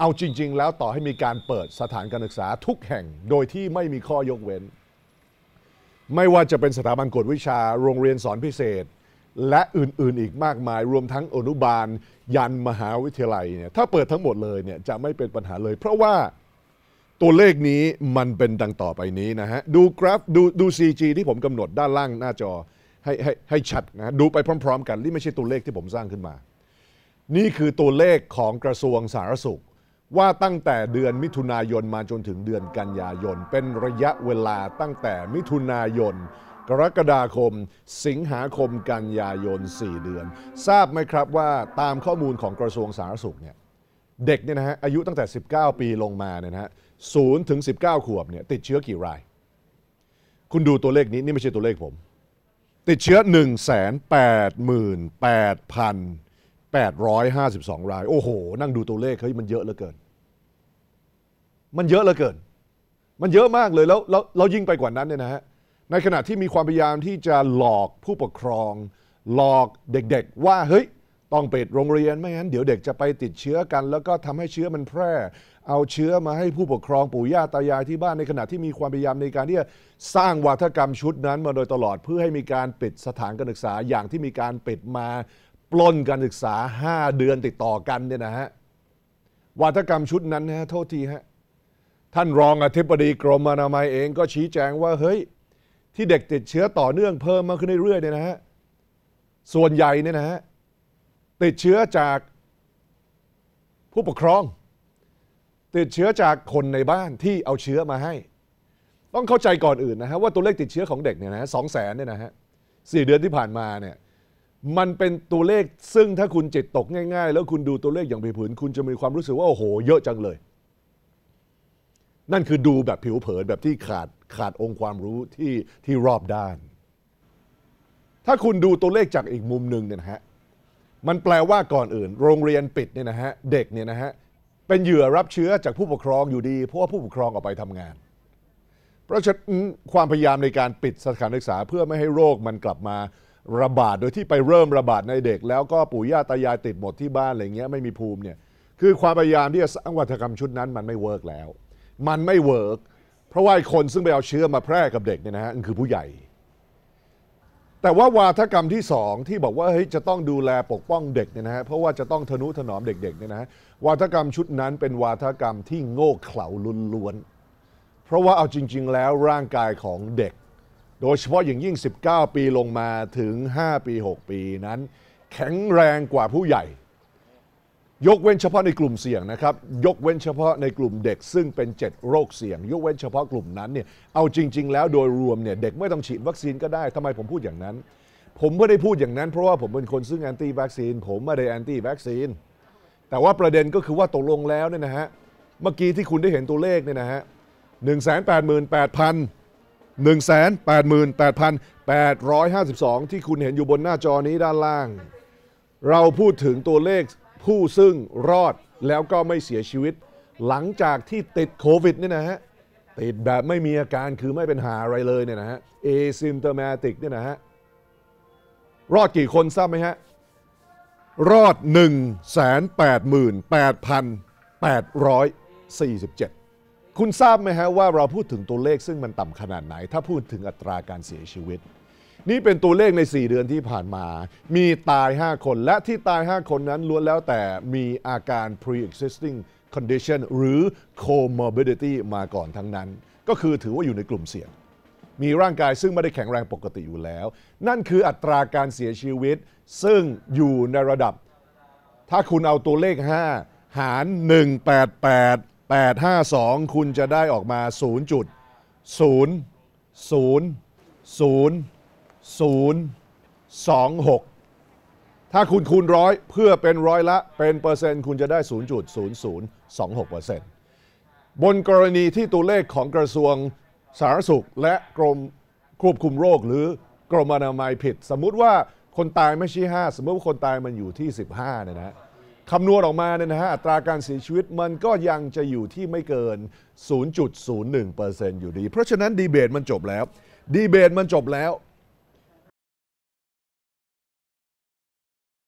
เอาจริงๆ แล้วต่อให้มีการเปิดสถานการศึกษาทุกแห่ง โดยที่ไม่มีข้อยกเว้น ไม่ว่าจะเป็นสถาบันกวดวิชา โรงเรียนสอนพิเศษ และอื่นๆ อีกมากมายรวมทั้งอนุบาลยันมหาวิทยาลัยเนี่ยถ้าเปิดทั้งหมดเลยเนี่ยจะไม่เป็นปัญหาเลย เพราะว่าตัวเลขนี้มันเป็นดังต่อไปนี้นะฮะ ดูกราฟดูดู CG ที่ผมกำหนดด้านล่างหน้าจอให้ให้ให้ชัดนะดูไปพร้อม ๆ กันนี่ไม่ใช่ตัวเลขที่ผมสร้างขึ้นมา นี่คือตัวเลขของกระทรวงสาธารณสุขว่าตั้งแต่เดือนมิถุนายนมาจนถึงเดือนกันยายน เป็นระยะเวลาตั้งแต่มิถุนายน กรกฎาคม สิงหาคมกันยายน 4 เดือน ทราบไหมครับว่าตามข้อมูลของกระทรวงสาธารณสุขเนี่ยเด็กเนี่ยนะฮะอายุตั้งแต่ 19 ปีลงมาเนี่ยนะฮะศูนย์ถึง19ขวบเนี่ยติดเชื้อกี่รายคุณดูตัวเลขนี้นี่ไม่ใช่ตัวเลขผมติดเชื้อ1 8 8 0 0 0 852 ราย โอ้โหนั่งดูตัวเลขเฮ้ยมันเยอะเหลือเกิน มันเยอะเหลือเกิน มันเยอะมากเลยแล้วแล้วเรายิ่งไปกว่านั้นเนี่ยนะฮะในขณะที่มีความพยายามที่จะหลอกผู้ปกครอง หลอกเด็กๆ ว่าเฮ้ย ต้องปิดโรงเรียนไม่งั้นเดี๋ยวเด็กจะไปติดเชื้อกัน แล้วก็ทำให้เชื้อมันแพร่ เอาเชื้อมาให้ผู้ปกครองปู่ย่าตายายที่บ้านในขณะที่มีความพยายามในการที่จะสร้างวัฒกรรมชุดนั้นมาโดยตลอดเพื่อให้มีการปิดสถานการศึกษาอย่างที่มีการปิดมาปล้นการศึกษา 5 เดือนติดต่อกันเนี่ยนะฮะวาทกรรมชุดนั้นนะฮะโทษทีฮะท่านรองอธิบดีกรมอนามัยเอง ก็ชี้แจงว่าเฮ้ย ที่เด็กติดเชื้อต่อเนื่องเพิ่มมาขึ้นเรื่อยๆเนี่ยนะฮะส่วนใหญ่เนี่ยนะฮะติดเชื้อจากผู้ปกครอง ติดเชื้อจากคนในบ้านที่เอาเชื้อมาให้ ต้องเข้าใจก่อนอื่นนะฮะว่าตัวเลขติดเชื้อของเด็กเนี่ยนะฮะสองแสนเนี่ยนะฮะสี่เดือนที่ผ่านมาเนี่ยมันเป็นตัวเลขซึ่งถ้าคุณเจ็ดตกง่าย ๆ แล้วคุณดูตัวเลขอย่างผิวเผินคุณจะมีความรู้สึกว่าโอ้โห เยอะจังเลย นั่นคือดูแบบผิวเผินแบบที่ขาดขาดองค์ความรู้ที่ที่รอบด้าน ถ้าคุณดูตัวเลขจากอีกมุมหนึ่งเนี่ยนะฮะมันแปลว่าก่อนอื่น โรงเรียนปิดเนี่ยนะฮะเด็กเนี่ยนะฮะเป็นเหยื่อรับเชื้อจากผู้ปกครองอยู่ดีเพราะว่าผู้ปกครองออกไปทำงาน เพราะฉะนั้นความพยายามในการปิดสถานศึกษา เพื่อไม่ให้โรคมันกลับมาระบาดโดยที่ไปเริ่มระบาดในเด็ก แล้วก็ปู่ย่าตายายติดหมดที่บ้านอะไรเงี้ยไม่มีภูมิเนี่ยคือความพยายามที่จะสร้างวัฒกรรมชุดนั้นมันไม่เวิร์กแล้ว มันไม่เวิร์กเพราะว่าคนซึ่งไปเอาเชื้อมาแพร่กับเด็กเนี่ยนะฮะคือผู้ใหญ่ แต่ว่าวาทกรรมที่สองที่บอกว่าเฮ้ยจะต้องดูแลปกป้องเด็กเนี่ยนะฮะเพราะว่าจะต้องทนุถนอมเด็กๆเนี่ยนะฮะวาทกรรมชุดนั้นเป็นวาทกรรมที่โง่เขลาล้วนๆเพราะว่าเอาจริง ๆ แล้วร่างกายของเด็กโดยเฉพาะอย่างยิ่ง19 ปีลงมาถึง 5 ปี 6 ปีนั้น แข็งแรงกว่าผู้ใหญ่ ยกเว้นเฉพาะในกลุ่มเสี่ยงนะครับยกเว้นเฉพาะในกลุ่มเด็ก ซึ่งเป็น 7 โรคเสี่ยง ยกเว้นเฉพาะกลุ่มนั้นเนี่ยเอาจริง ๆแล้วโดยรวมเนี่ยเด็กไม่ต้องฉีดวัคซีนก็ได้ทำไมผมพูดอย่างนั้น ผมไม่ได้พูดอย่างนั้นเพราะว่าผมเป็นคนซึ่งแอนตี้วัคซีนผมไม่ได้แอนตี้วัคซีนแต่ว่าประเด็นก็คือว่าตกลงแล้วเนี่ยนะฮะเมื่อกี้ที่คุณได้เห็นตัวเลขเนี่ยนะฮะหนึ่งแสนแปดหมื่นแปดพัน188,852 ที่คุณเห็นอยู่บนหน้าจอนี้ด้านล่าง เราพูดถึงตัวเลขผู้ซึ่งรอดแล้วก็ไม่เสียชีวิต หลังจากที่ติดโควิดนี่นะฮะ ติดแบบไม่มีอาการคือไม่เป็นหาอะไรเลยเนี่ยนะฮะ asymptomatic เนี่ยนะฮะ รอดกี่คนทราบไหมฮะ รอด 1 8 8 8 4 7คุณทราบไหมฮะ ว่าเราพูดถึงตัวเลขซึ่งมันต่ำขนาดไหน ถ้าพูดถึงอัตราการเสียชีวิต นี่เป็นตัวเลขใน 4 เดือนที่ผ่านมา มีตาย 5 คนและที่ตาย 5 คนนั้นล้วนแล้วแต่มีอาการ pre-existing condition หรือ comorbidity มาก่อนทั้งนั้น ก็คือถือว่าอยู่ในกลุ่มเสี่ยง มีร่างกายซึ่งไม่ได้แข็งแรงปกติอยู่แล้ว นั่นคืออัตราการเสียชีวิต ซึ่งอยู่ในระดับ ถ้าคุณเอาตัวเลข 5 หาร 188 852 คุณจะได้ออกมา 0 0 0 0 0 0 26 ถ้าคุณคูณร้อยเพื่อเป็นร้อยละ เป็นเปอร์เซ็นต์ คุณจะได้ 0.0026%บนกรณีที่ตัวเลขของกระทรวงสาธารณสุข และกรมควบคุมโรคหรือกรมอนามัยผิด สมมุติว่าคนตายไม่ใช่5สมมติว่าคนตายมันอยู่ที่ 15เนี่ยนะคำนวณออกมาเนี่ยนะฮะอัตราการเสียชีวิตมันก็ยังจะอยู่ที่ไม่เกิน 0.01%อยู่ดี เพราะฉะนั้นดีเบตมันจบแล้วดีเบตมันจบแล้ว